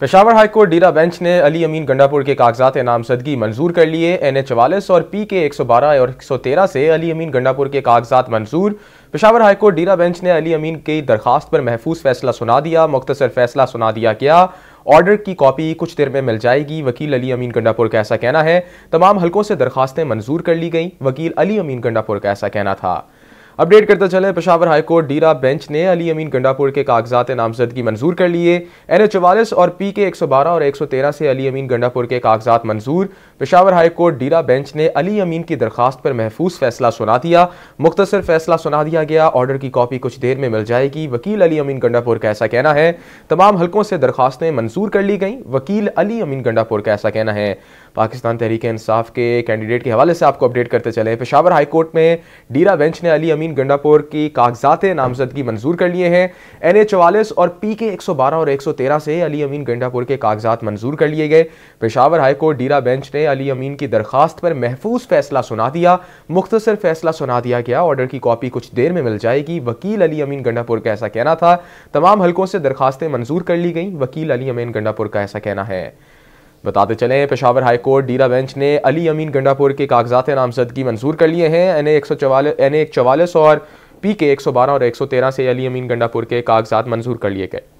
Peshawar high court डीरा bench ने अली अमीन गंडापुर के कागजात नामजदगी मंजूर कर लिए एन ए चवालीस और पी के एक सौ बारह और एक सौ तेरह से अली अमीन गंडापुर के कागजात मंजूर पेशावर हाईकोर्ट डीरा बेंच ने अली अमीन की दरखास्त पर महफूज फैसला सुना दिया मुख्तर फैसला सुना दिया गया ऑर्डर की कॉपी कुछ देर में मिल जाएगी वकील अली अमीन गंडापुर का ऐसा कहना है तमाम हल्कों से दरखास्तें मंजूर कर ली गई वकील अली अमीन गंडापुर का ऐसा कहना था अपडेट करते चले पेशावर हाईकोर्ट डीरा बेंच ने अली अमीन गंडापुर के कागजात नामजदगी मंजूर कर लिए एन एच चवालीस और पी के एक सौ बारह और एक सौ तेरह से अली अमीन गंडापुर के कागजात मंजूर हाई हाईकोर्ट डीरा बेंच ने अली अमीन की दरखास्त पर महफूज फैसला सुना दिया मुख्तर फैसला सुना दिया गया ऑर्डर की कॉपी कुछ देर में मिल जाएगी वकील अली अमीन गंडापुर का ऐसा कहना है तमाम हल्कों से दरखास्तें मंजूर कर ली गई वकील अली अमीन गंडापुर का ऐसा कहना है पाकिस्तान तहरीक इंसाफ के कैंडिडेट के हवाले से आपको अपडेट करते चले पेशावर हाई कोर्ट में डीरा बेंच ने अली अमीन गंडापुर की कागजात नामजदगी मंजूर कर लिए हैं एन ए चवालीस और पी के एक सौ बारह और एक सौ तेरह से अली अमीन गंडापुर के कागजात मंजूर कर लिए गए Peshawar high court Dera bench ने अली अमीन की दरखास्त पर महफूज फैसला सुना दिया मुख्तर फैसला सुना दिया गया ऑर्डर की कॉपी कुछ देर में मिल जाएगी वकील अली अमीन गंडापुर का ऐसा कहना था तमाम हलकों से दरखास्तें मंजूर कर ली गई वकील अली अमीन गंडापुर का ऐसा कहना है बताते चलें Peshawar high court Dera bench ने अली अमीन गंडापुर के कागजात नामजदगी मंजूर कर लिए हैं एन ए एक सौ चवालीस एन ए एक चवालीस और पी के एक सौ बारह और एक सौ तेरह से अली अमीन गंडापुर के कागजात मंजूर कर लिए गए